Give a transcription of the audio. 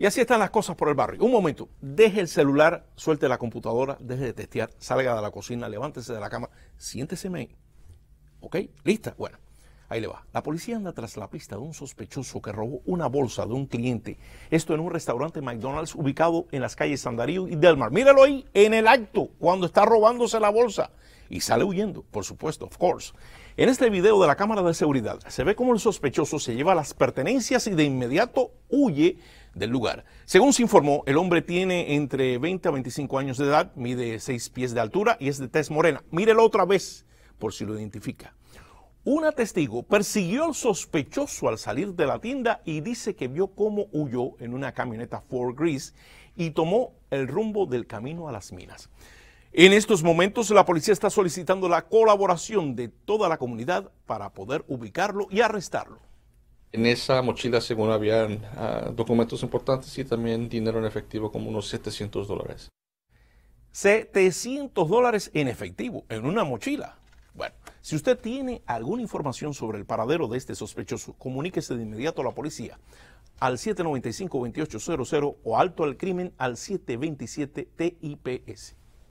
Y así están las cosas por el barrio. Un momento, deje el celular, suelte la computadora, deje de testear, salga de la cocina, levántese de la cama, siéntese ahí. ¿Ok? ¿Lista? Bueno. Ahí le va. La policía anda tras la pista de un sospechoso que robó una bolsa de un cliente. Esto en un restaurante McDonald's ubicado en las calles Sandarío y Delmar. Míralo ahí, en el acto, cuando está robándose la bolsa. Y sale huyendo, por supuesto, of course. En este video de la cámara de seguridad se ve como el sospechoso se lleva las pertenencias y de inmediato huye del lugar. Según se informó, el hombre tiene entre 20 a 25 años de edad, mide 6 pies de altura y es de tez morena. Mírelo otra vez por si lo identifica. Una testigo persiguió al sospechoso al salir de la tienda y dice que vio cómo huyó en una camioneta Ford gris y tomó el rumbo del camino a las minas. En estos momentos la policía está solicitando la colaboración de toda la comunidad para poder ubicarlo y arrestarlo. En esa mochila, según habían ah, documentos importantes y también dinero en efectivo, como unos 700 dólares. 700 dólares en efectivo, en una mochila. Si usted tiene alguna información sobre el paradero de este sospechoso, comuníquese de inmediato a la policía al 795-2800 o alto al crimen al 727 TIPS.